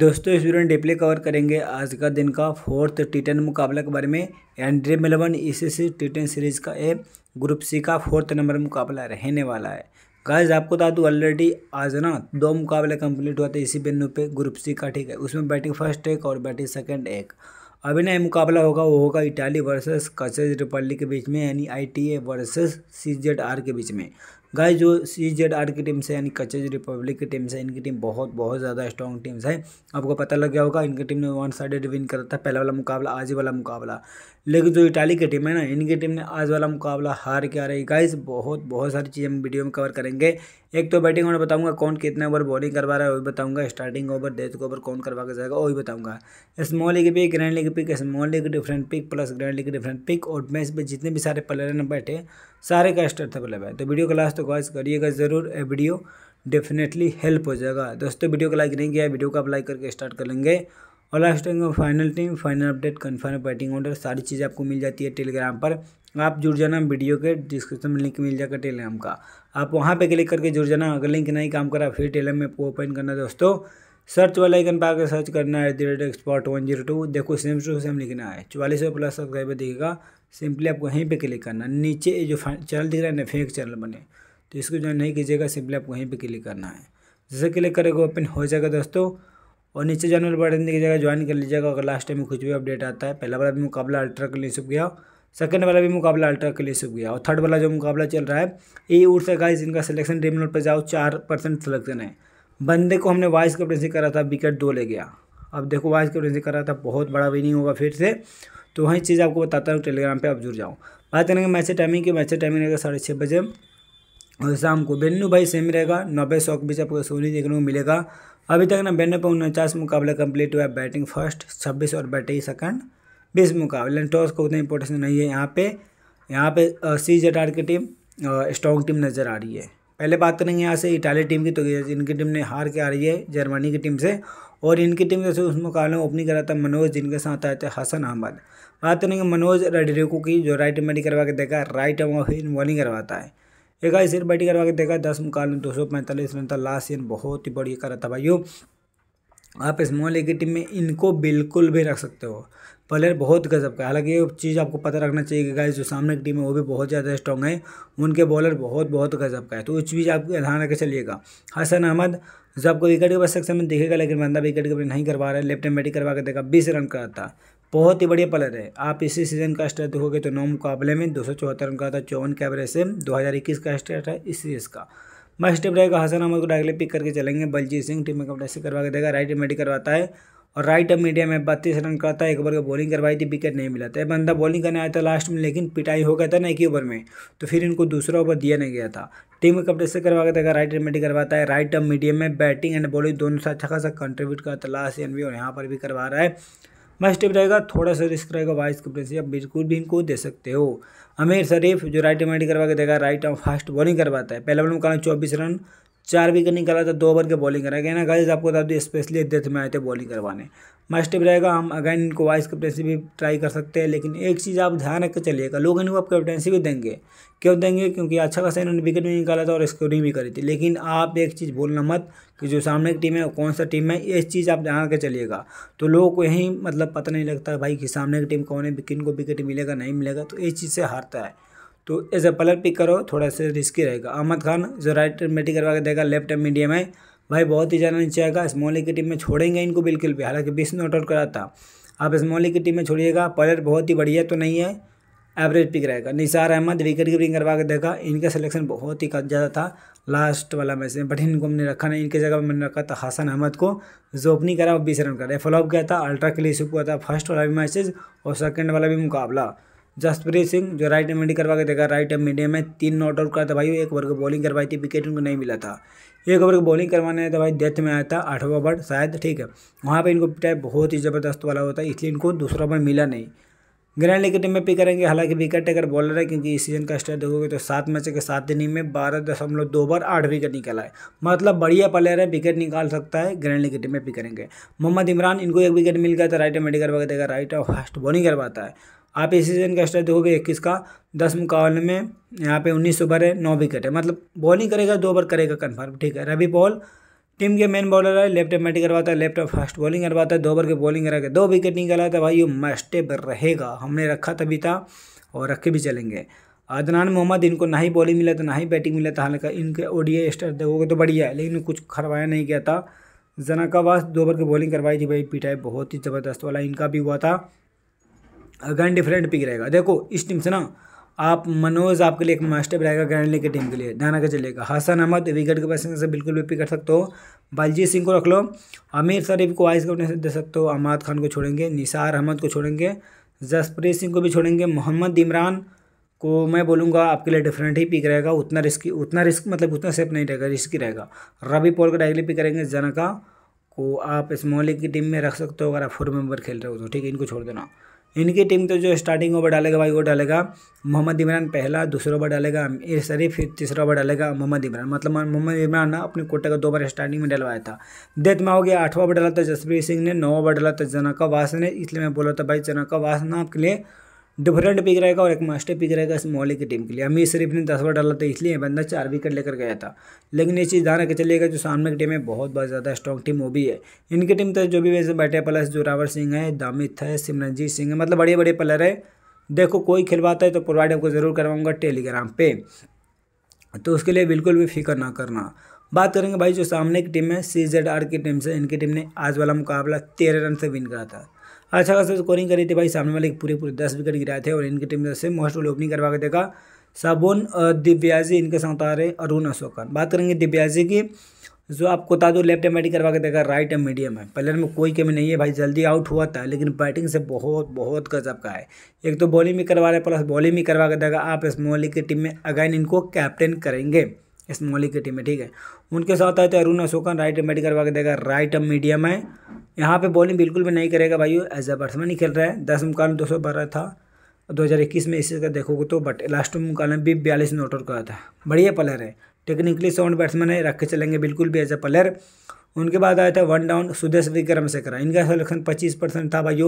दोस्तों student डिप्ले cover करेंगे आज का दिन का फोर्थ टी टेन मुकाबला के बारे में एंड्री मेलवन सी टी टेन सीरीज का ए ग्रुप सी का फोर्थ नंबर मुकाबला रहने वाला है गाइस आपको बता दूँ ऑलरेडी आज ना दो मुकाबले कंप्लीट हुआ था इसी बिन्नू पे ग्रुप सी का ठीक है उसमें बैटिंग फर्स्ट एक और बैटिंग सेकेंड एक अभी ना मुकाबला होगा वो होगा इटाली वर्सेस कसेज रिपब्लिक के बीच में यानी I T A versus C Z R के बीच में गाइस जो सी जेड आर की टीम्स है यानी कचेज रिपब्लिक की टीम्स है इनकी टीम बहुत बहुत ज़्यादा स्ट्रॉन्ग टीम्स है आपको पता लग गया होगा इनकी टीम ने वन साइडेड विन करा था पहला वाला मुकाबला आज वाला मुकाबला लेकिन जो इटाली की टीम है ना इनकी टीम ने आज वाला मुकाबला हार के आ रही गाइज बहुत बहुत सारी चीजें हम वीडियो में कवर करेंगे एक तो बैटिंग ओवर बताऊंगा कौन कितने ओवर बॉलिंग करवा रहा है वही बताऊंगा स्टार्टिंग ओवर डेथ ओवर कौन करवा के जाएगा वही बताऊंगा small league pick grand league pick small league different pick plus grand league different pick और मैच पर जितने भी सारे प्लेयर ने बैठे सारे का स्टार्ट था है तो वीडियो का लास्ट तो गॉइस करिएगा ज़रूर वीडियो डेफिनेटली हेल्प हो जाएगा दोस्तों वीडियो को लाइक नहीं किया वीडियो को आप लाइक करके स्टार्ट कर लेंगे और last time final team final update confirm batting order सारी चीज़ें आपको मिल जाती है टेलीग्राम पर आप जुड़ जाना वीडियो के डिस्क्रिप्शन में लिंक मिल जाएगा टेलीग्राम का आप वहाँ पर क्लिक करके जुड़ जाना अगर लिंक नहीं काम करा फिर टेलीग्राम में ओपन करना दोस्तों सर्च वाला आइकन पर आकर सर्च करना है at the rate one zero two देखो सेम टू सेम लिखना है चौवालीस सौ प्लस सब्सक्राइबर दिखेगा सिंपली आपको यहीं पे क्लिक करना नीचे जो चैनल दिख रहा है ना फेक चैनल बने तो इसको ज्वाइन नहीं कीजिएगा सिंपली आपको वहीं पर क्लिक करना है जैसे क्लिक करेगा ओपन हो जाएगा दोस्तों और नीचे जाने वाले बटन की जाएगा ज्वाइन कर लीजिएगा अगर लास्ट टाइम में कुछ भी अपडेट आता है पहला वाला भी मुकाबला अल्ट्रा के लिए सुख गया सेकंड वाला भी मुकाबला अल्ट्रा के लिए सुख गया और थर्ड वाला जो मुकाबला चल रहा है ए उठ सका जिनका इनका सिलेक्शन ड्रीम नोट पर जाओ चार परसेंट सिलेक्शन है बंदे को हमने वाइस कैप्टनसी करा था विकेट दो ले गया अब देखो वाइस कैप्टनसी करा था बहुत बड़ा विनिंग होगा फिर से तो वही चीज़ आपको बताता हूँ टेलीग्राम पर आप जुड़ जाओ बात करेंगे मैच टाइमिंग की मैच टाइमिंग रहेगा साढ़े छः बजे और शाम को बेन्नू भाई सेम रहेगा नब्बे सौ के बीच आपको सोनी देखने को मिलेगा अभी तक ना बेनू पर उनचास मुकाबला कंप्लीट हुआ है बैटिंग फर्स्ट छब्बीस और बैटिंग सेकंड बीस मुकाबले टॉस को उतना इंपॉर्टेंस नहीं है यहाँ पे यहाँ पे सी जेड आर की टीम स्ट्रॉन्ग टीम नज़र आ रही है पहले बात करेंगे यहाँ से इटाली टीम की तो इनकी टीम ने हार के आ रही है जर्मनी की टीम से और इनकी टीम जैसे उस मुकाबले में ओपनिंग करा था मनोज जिनके साथ आए थे हसन अहमद बात करेंगे मनोज रेडरिको की जो राइट मेडी करवा के देखा राइट हम बॉलिंग करवाता है एक इस इन बैटिंग करवा के देखा दस मुकाबले में दो सौ पैंतालीस रन था लास्ट ईयर बहुत ही बढ़िया करा था भाइयों आप स्मॉल ए की टीम में इनको बिल्कुल भी रख सकते हो प्लेयर बहुत गजब का हालांकि ये चीज़ आपको पता रखना चाहिए कि गाइस जो सामने की टीम है वो भी बहुत ज़्यादा स्ट्रॉन्ग है उनके बॉलर बहुत बहुत गजब का है तो उस चीज़ आप ध्यान रखकर चलिएगा हसन अहमद जो आपको विकेट के पास सेक्शन में देखेगा लेकिन बंदा विकेट के नहीं करवा रहा है लेफ्ट एंड बैटिंग करवा के देखा बीस रन करा था बहुत ही बढ़िया प्लेयर है आप इसी सीज़न का स्टेट देखोगे तो नौ मुकाबले में दो सौ चौहत्तर रन का था चौवन के एवरेज से दो हज़ार इक्कीस का स्टेट है इस सीरीज़ का मस्ट रहेगा हसन अहमद को डायरेक्टली पिक करके चलेंगे बलजीत सिंह टीम में कपड़े से करवा के देगा राइट मेडी करवाता है और राइट अब मीडिया में बत्तीस रन का है एक ओवर को बॉलिंग करवाई थी विकेट नहीं मिला था बंदा बॉलिंग करने आया था लास्ट में लेकिन पिटाई हो गया था ना एक ही ओवर में तो फिर इनको दूसरा ओवर दिया नहीं गया था टीम में कप्टेन से करवा के देखा राइट मीडिया करवाता है राइट अब मीडियम में बैटिंग एंड बॉलिंग दोनों से अच्छा खासा कंट्रीब्यूट करता है लास्ट एन और यहाँ पर भी करवा रहा है मस्ट रहेगा थोड़ा सा रिस्क रहेगा वाइस कैप्टनसी आप बिल्कुल भी इनको दे सकते हो आमिर शरीफ जो राइट एम करवा के देगा राइट एम फास्ट बॉलिंग करवाता है पहले बॉल में कहा चौबीस रन चार विकेट निकाला था दो ओवर के बॉलिंग कराएगा गया ना गाइज आपको बता दें स्पेशली डेथ में आए थे बॉलिंग करवाने मस्ट रहेगा हम अगेन इनको वाइस कैप्टनसी भी ट्राई कर सकते हैं लेकिन एक चीज़ आप ध्यान रख चलिएगा लोग इनको आप कैप्टनसी भी देंगे क्यों देंगे क्योंकि अच्छा खासा इन्होंने विकेट भी निकाला था और स्कोरिंग भी करी थी लेकिन आप एक चीज़ बोलना मत कि जो सामने की टीम है कौन सा टीम है ये चीज़ आप ध्यान रखकर चलिएगा तो लोगों को यहीं मतलब पता नहीं लगता भाई कि सामने की टीम कौन है किन को विकेट मिलेगा नहीं मिलेगा तो इस चीज़ से हारता है तो एज ए पलर पिक करो थोड़ा सा रिस्की रहेगा अहमद खान जो राइट मिट्टी करवा के देगा लेफ्ट मीडियम है भाई बहुत ही ज़्यादा नीचे आएगा स्मॉली की टीम में छोड़ेंगे इनको बिल्कुल भी हालांकि बीस नॉट आउट करा था आप स्मॉली की टीम में छोड़िएगा प्लेयर बहुत ही बढ़िया तो नहीं है एवरेज पिक रहेगा निसार अहमद विकेट कीपिंग करवा के देखा इनका सिलेक्शन बहुत ही ज़्यादा था लास्ट वाला मैच में बट इनको हमने रखा नहीं इनके जगह पर मैंने रखा था हसन अहमद को जो ओपनिंग करा वो बीस रन करा फॉलोअप गया था अल्ट्रा के हुआ था फर्स्ट वाला भी मैचेज और सेकेंड वाला भी मुकाबला जसप्रीत सिंह जो राइट एम मीडियम करवा के देखा राइट एम मीडियम में तीन नॉट आउट करा था भाई एक ओवर की बॉलिंग करवाई थी विकेट उनको नहीं मिला था एक ओवर की बॉलिंग करवाने तो भाई डेथ में आया था आठवा ओवर शायद ठीक है वहाँ पर इनको पिटाई बहुत ही ज़बरदस्त वाला होता है इसलिए इनको दूसरा ओवर मिला नहीं ग्रैंड लीग की टीम में पिक करेंगे हालांकि विकेट टेकर बॉलर है क्योंकि इस सीजन का स्टार्ट देखोगे तो सात मैच के सात दिन में बारह दशमलव दो बार आठ विकेट निकाला है मतलब बढ़िया प्लेयर है विकेट निकाल सकता है ग्रैंड लीग की टीम में पिक करेंगे मोहम्मद इमरान इनको एक विकेट मिल गया था राइट मेडिकल वगैरह देगा राइट और फास्ट बॉलिंग करवाता है आप इस सीजन का स्टार देखोगे इक्कीस का दस मुकाबले में यहाँ पे उन्नीस ओवर है नौ विकेट है मतलब बॉलिंग करेगा दो ओवर करेगा कन्फर्म ठीक है रवि पॉल टीम के मेन बॉलर है लेफ्ट बैटिंग करवाता है लेफ्ट फास्ट बॉलिंग करवाता है दो ओवर के बॉलिंग करा के दो विकेट निकाला था भाई ये मस्टेब रहेगा हमने रखा तभी था और रखे भी चलेंगे अदनान मोहम्मद इनको ना ही बॉलिंग मिला था तो ना ही बैटिंग मिला था तो हालांकि इनके ओडीए स्टार देखोगे तो बढ़िया है लेकिन कुछ खरवाया नहीं गया था जनाकावास दो ओवर की बॉलिंग करवाई थी भाई पिटाई बहुत ही ज़बरदस्त वाला इनका भी हुआ था ग्रैंड डिफरेंट पिक रहेगा देखो इस टीम से ना आप मनोज आपके लिए एक मास्टर रहेगा ग्रैंड लीग की टीम के लिए ध्यान का चलेगा हसन अहमद विकेट के पैसे से बिल्कुल भी पिक कर सकते हो बलजीत सिंह को रख लो आमिर शरीफ को वाइस कैप्टन से दे सकते हो अहमद खान को छोड़ेंगे निसार अहमद को छोड़ेंगे जसप्रीत सिंह को भी छोड़ेंगे मोहम्मद इमरान को मैं बोलूँगा आपके लिए डिफरेंट ही पिक रहेगा उतना रिस्क उतना रिस्क मतलब उतना सेफ नहीं रहेगा रिस्क ही रहेगा रवि पॉल को डायरेक्टली पिक करेंगे जनका को आप इस मोहल्ले की टीम में रख सकते हो अगर आप फोर मेंबर खेल रहे हो तो ठीक है इनको छोड़ देना इनकी टीम तो जो स्टार्टिंग ओवर डालेगा भाई वो डालेगा मोहम्मद इमरान पहला दूसरा ओवर डालेगा अमीर शरीफ फिर तीसरा ओवर डालेगा मोहम्मद इमरान मतलब मोहम्मद इमरान ना अपने कोटे का दो बार स्टार्टिंग में डलवाया था डेथ में हो गया आठवां ओवर डाला था जसप्रीत सिंह ने नौ ओवर डाला था जनका वास ने इसलिए मैं बोला था भाई जनका वास ना आपके लिए डिफरेंट पिक रहेगा और एक मास्टर पिक रहेगा इस मोहल्ले की टीम के लिए अमीर शरीफ ने दस बार डाला था तो इसलिए बंदा चार विकेट लेकर गया था लेकिन ये चीज़ ध्यान के चलिएगा जो सामने की टीम है बहुत बहुत ज़्यादा स्ट्रॉन्ग टीम वो भी है इनकी टीम तो जो भी वैसे बैठे प्लस जोरावर सिंह है दामित है सिमरनजीत सिंह है मतलब बड़े बड़े प्लेयर है देखो कोई खिलवाता है तो प्रोवाइड आपको ज़रूर करवाऊँगा टेलीग्राम पर तो उसके लिए बिल्कुल भी फिक्र ना करना बात करेंगे भाई जो सामने की टीम है सी जेड आर की टीम से इनकी टीम ने आज वाला मुकाबला तेरह रन से विन करा था अच्छा खासा स्कोरिंग करी थी भाई सामने वाले पूरे पूरे दस विकेट गिराए थे और इनकी टीम से मोस्ट ओपनिंग करवा के देखा साबुन दिव्याजी इनके साथ आ रहे अरुण अशोकन बात करेंगे दिव्याजी की जो आपको बता दो लेफ्ट एंड बैटिंग करवा के देखा राइट एंड मीडियम है पहले में कोई कमी नहीं है भाई जल्दी आउट हुआ था लेकिन बैटिंग से बहुत बहुत गजब का है एक तो बॉलिंग भी करवा रहे प्लस बॉलिंग भी करवा के देगा आप इस मोहल्ले की टीम में अगैन इनको कैप्टन करेंगे इस की टीम में ठीक है उनके साथ आए तो अरुण अशोकन राइट मिड करवा के देगा राइट एम मीडियम है यहाँ पे बॉलिंग बिल्कुल भी नहीं करेगा भाई एज अ बैट्समैन ही खेल रहा है दस मुकाम दो सौ बारह था दो हज़ार इक्कीस में इसी का देखोगे तो बट लास्ट मुकाबले में भी बयालीस नोट आउट करा था बढ़िया प्लेयर है टेक्निकली साउंड बैट्समैन है रख के चलेंगे बिल्कुल भी एज अ प्लेयर उनके बाद आया था वन डाउन सुदेश विक्रम से करा इनका सिलेक्शन पच्चीस परसेंट था भाई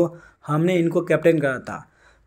हमने इनको कैप्टन करा था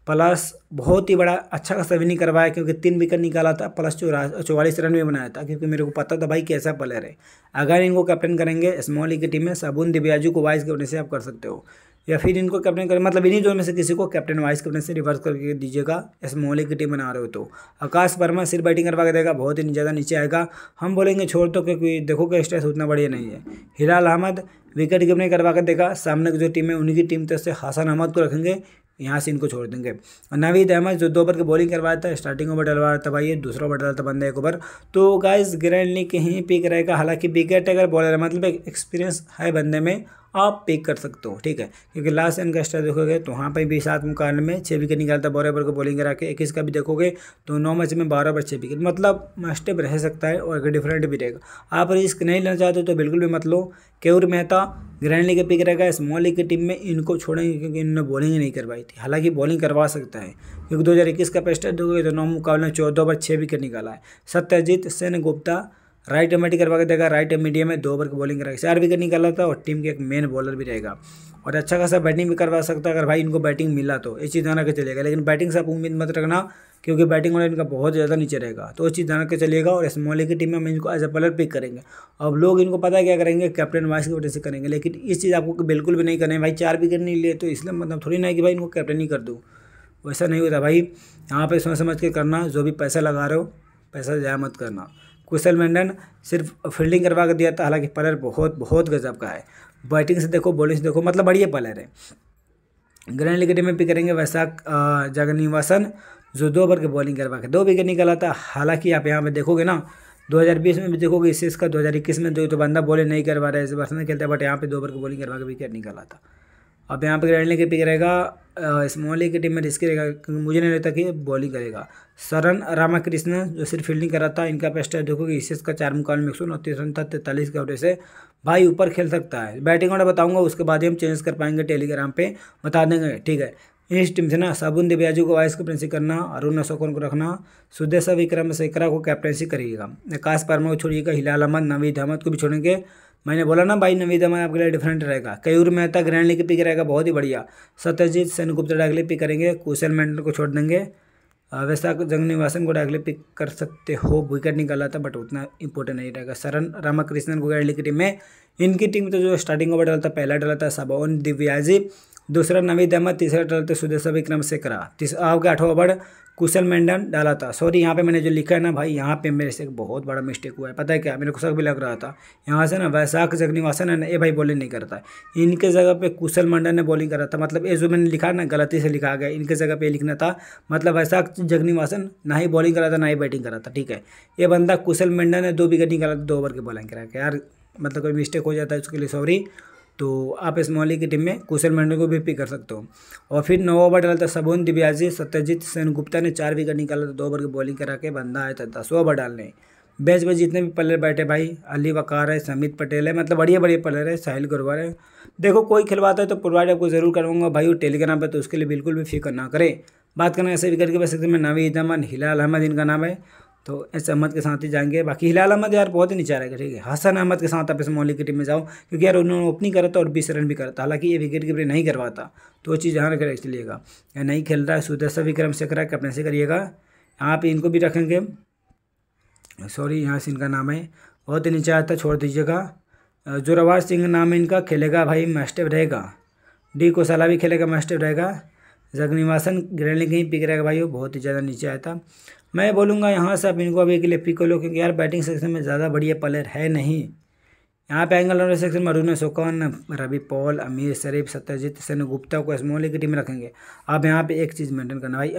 प्लस बहुत ही बड़ा अच्छा खासा विनिंग करवाया क्योंकि तीन विकेट निकाला था प्लस चौरा चौवालीस रन भी बनाया था क्योंकि मेरे को पता था भाई कैसा प्लेयर है अगर इनको कैप्टन करेंगे स्मॉल लीग की टीम में साबुन दिव्याजू को वाइस कैप्टन से आप कर सकते हो या फिर इनको कैप्टन कर मतलब इन्हीं जो में से किसी को कैप्टन वाइस कैप्टन से रिवर्स करके दीजिएगा स्मॉल लीग की टीम बना रहे हो तो आकाश वर्मा सिर्फ बैटिंग करवा के देगा बहुत ही ज़्यादा नीचे आएगा हम बोलेंगे छोड़ तो क्योंकि देखो कि स्ट्रेस उतना बढ़िया नहीं है हिलाल अहमद विकेट कीपिंग करवा कर देगा सामने की जो टीम है उनकी टीम तरफ से हसन अहमद को रखेंगे यहाँ से इनको छोड़ देंगे नवीद अहमद जो दो ओवर की बॉलिंग करवाया था स्टार्टिंग ओवर डलवा रहा था भाई दूसरा ओवर डाला था बंदा एक ओवर तो गाइज ग्रैंड लीग कहीं पिक रहेगा हालांकि बिगेट अगर बॉलर मतलब एक्सपीरियंस है बंदे में आप पिक कर सकते हो ठीक है क्योंकि लास्ट एन का स्टार देखोगे तो वहाँ पर भी सात मुकाबले में छः विकेट निकालता है बारह ओवर को बॉलिंग करा के इक्कीस का भी देखोगे तो नौ मैच में बारह ओवर छः विकेट मतलब मस्टेप रह सकता है और डिफरेंट भी रहेगा आप रिस्क नहीं लेना चाहते तो बिल्कुल भी मत लो केवर मेहता ग्रैंड लीग का पिक रहेगा स्मॉल लीग की टीम में इनको छोड़ेंगे क्योंकि इन्होंने बॉलिंग नहीं करवाई थी हालांकि बॉलिंग करवा सकता है क्योंकि दो हज़ार इक्कीस का पेस्टर देखोगे तो नौ मुकाबले में चौदह ओवर छः विकेट निकाला है सत्यजीत सेन गुप्ता राइट एम करवा के देगा राइट एम मीडियम में दो ओवर की बॉलिंग करेगा चार विकेट निकाला था और टीम के एक मेन बॉलर भी रहेगा और अच्छा खासा बैटिंग भी करवा सकता है अगर भाई इनको बैटिंग मिला तो ये चीज़ ध्यान रखकर चलेगा लेकिन बैटिंग से आप उम्मीद मत रखना क्योंकि बैटिंग वाला इनका बहुत ज़्यादा नीचे रहेगा तो उस चीज़ ध्यान रखकर चलेगा और स्मॉल की टीम में हम इनको एज ए प्लेयर पिक करेंगे अब लोग इनको पता क्या करेंगे कैप्टन वाइस की वजह से करेंगे लेकिन इस चीज़ आपको बिल्कुल भी नहीं करेंगे भाई चार विकेट नहीं लिए तो इसलिए मतलब थोड़ी ना कि भाई इनको कैप्टन ही कर दूँ वैसा नहीं होता भाई यहाँ पर समझ समझ के करना जो भी पैसा लगा रहे हो पैसा ज्यादा मत करना कुशल मंडन सिर्फ फील्डिंग करवा कर दिया था हालांकि पलर बहुत बहुत गजब का है बैटिंग से देखो बॉलिंग से देखो मतलब बढ़िया पलर है ग्रैंड लीग में भी करेंगे वैसा जगनिवासन जो दो ओवर के बॉलिंग करवा के दो विकेट निकला था हालांकि आप यहाँ पर देखोगे ना 2020 में भी देखोगे इससे इसका 2021 में जो तो बंदा बॉलिंग नहीं करवा रहा है इस वर्ष खेलता है बट यहाँ पे दो ओवर की बॉलिंग करवा के विकेट निकाला था अब यहाँ पर ग्रैंड के पिक रहेगा स्मॉल की टीम में रिस्की रहेगा क्योंकि मुझे नहीं लगता कि बॉलिंग करेगा सरन रामाकृष्ण जो सिर्फ फील्डिंग कर रहा था इनका बेस्ट है देखो कि इस का चार मुकाबले में एक सौ उनतीस रन था तैंतालीस के आवटे से भाई ऊपर खेल सकता है बैटिंग ऑर्डर बताऊंगा उसके बाद ही हम चेंज कर पाएंगे टेलीग्राम पर बता देंगे ठीक है इस टीम से ना साबुन दिव्याजू को वाइस कैप्टनसी करना अरुण अशोकन को रखना सुदेशा विक्रम सेकरा को कैप्टनसी करिएगा आकाश परमा को छोड़िएगा हिलाल अहमद नवीद अहमद को भी छोड़ेंगे मैंने बोला ना भाई नवीदा में आपके लिए डिफरेंट रहेगा Kayur Mehta grand league pick रहेगा बहुत ही बढ़िया सत्यजीत गुप्ता डागले पिक करेंगे कुशल मेंटल को छोड़ देंगे वैसा निवासन को डागले पिक कर सकते हो विकेट निकाला था बट उतना इंपॉर्टेंट नहीं रहेगा सरन रामाकृष्णन को ग्रैंड लीग की टीम में इनकी टीम तो जो स्टार्टिंग ओवर डाला था पहला डाला था सबोन दिव्याजी दूसरा नवी अहमद तीसरा डालते सुदेशा विक्रम से करा आपका आठवां ओवर कुशल मेंडन डाला था सॉरी यहाँ पे मैंने जो लिखा है ना भाई यहाँ पे मेरे से एक बहुत बड़ा मिस्टेक हुआ है पता है क्या मेरे को शक भी लग रहा था यहाँ से ना वैशाख जगनिवासन है ना ये भाई बॉलिंग नहीं करता इनके जगह पे कुशल मंडन ने बॉलिंग करा था मतलब ये जो मैंने लिखा ना गलती से लिखा गया इनके जगह पे लिखना था मतलब वैशाख जगनिवासन ना ही बॉलिंग करा था ना ही बैटिंग करा था ठीक है ये बंदा कुशल मेंडन ने दो विकेट निकाला था दो ओवर की बॉलिंग करा था यार मतलब कोई मिस्टेक हो जाता है उसके लिए सॉरी तो आप इस मोहली की टीम में कुशल मंडल को भी पिक कर सकते हो और फिर नौ ओवर डाला था सबोन दिब्याजी सत्यजीत गुप्ता ने चार विकेट निकाला था दो ओवर की बॉलिंग करा के बंदा आया था दस ओवर डालने बेच बेच जितने भी प्लेयर बैठे भाई अली वकार है समित पटेल है मतलब बढ़िया बढ़िया प्लेयर है साहिल गुरवार है देखो कोई खिलवाता है तो प्रोवाइड आपको ज़रूर करूँगा भाई वो टेलीग्राम पर तो उसके लिए बिल्कुल भी फिक्र ना करें बात करना ऐसे विकेट के पास में नवी इदमन हिलाल अहमद इनका नाम है तो एस अहमद के साथ ही जाएंगे बाकी हिलाल अहमद यार बहुत ही नीचा रहेगा ठीक है हसन अहमद के साथ आप इस मोहल्ले की टीम में जाओ क्योंकि यार उन्होंने ओपनिंग करा था और बीस रन भी करा था हालांकि ये विकेट कीपर नहीं करवाता तो वो चीज़ यहाँ रखेगा चलिएगा या नहीं खेल रहा है सुदर्शन विक्रम शेखरा कैप्टन से करिएगा यहाँ पर इनको भी रखेंगे सॉरी यहाँ से इनका नाम है बहुत ही नीचे आता छोड़ दीजिएगा जोरावाज सिंह नाम है इनका खेलेगा भाई मास्टर रहेगा डी कोसाला भी खेलेगा मास्टर रहेगा जगनिवासन लीग कहीं पिक रहेगा भाई वो बहुत ही ज़्यादा नीचे आया था मैं बोलूँगा यहाँ से आप इनको अभी के लिए पिक लो क्योंकि यार बैटिंग सेक्शन में ज़्यादा बढ़िया प्लेयर है नहीं यहाँ पे एंगल रनर सेक्शन में अरुण सोकान रवि पॉल अमीर शरीफ सत्यजीत सेन गुप्ता को स्मॉल की टीम रखेंगे अब यहाँ पे एक चीज़ मेंटेन करना भाई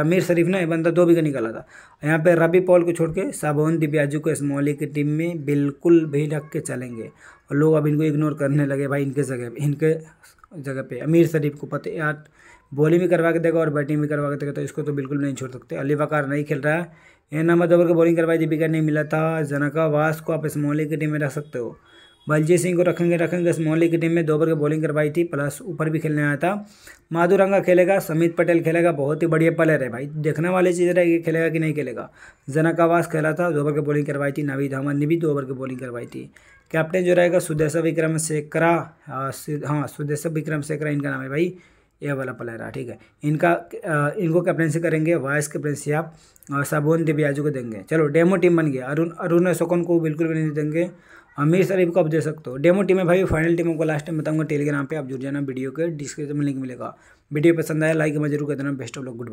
अमीर शरीफ ना ये बंदा दो का निकाला था यहाँ पे रवि पॉल को छोड़ के साबोन दिव्याजू को स्मॉल की टीम में बिल्कुल भी रख के चलेंगे और लोग अब इनको इग्नोर करने लगे भाई इनके जगह इनके जगह पे अमीर शरीफ को पता यार बॉलिंग भी करवा के देगा और बैटिंग भी करवा के देगा तो इसको तो बिल्कुल नहीं छोड़ सकते अली वकार नहीं खेल रहा है एन अहमद ओवर की बॉलिंग करवाई थी विकेट नहीं मिला था जनका वास को आप इस मोहली की टीम में रख सकते हो बलजीत सिंह को रखेंगे रखेंगे इस मोहली की टीम में दो ओवर की बॉलिंग करवाई थी प्लस ऊपर भी खेलने आया था माधुरंगा खेलेगा समित पटेल खेलेगा बहुत ही बढ़िया प्लेयर है भाई देखने वाली चीज़ कि खेलेगा कि नहीं खेलेगा जनकावास खेला था दो ओवर की बॉलिंग करवाई थी नवीद अहमद ने भी दो ओवर की बॉलिंग करवाई थी कैप्टन जो रहेगा सुदेशा विक्रम सेकरा हाँ सुदेशा विक्रम सेकरा इनका नाम है भाई ए वाला प्लेयर है ठीक है इनका इनको कैप्टनसी करेंगे वाइस कैप्टनसी आप साबुन दिबियाजू को देंगे चलो डेमो टीम बन गया अरुण अरुण अशोकन को बिल्कुल भी नहीं देंगे अमीर शरीफ को आप दे सकते हो डेमो टीम है भाई फाइनल टीम को लास्ट टाइम बताऊंगा टेलीग्राम पे आप जुड़ जाना वीडियो के डिस्क्रिप्शन में लिंक मिलेगा वीडियो पसंद आया लाइक मैं जरूर कर देना बेस्ट ऑफ लोग गुड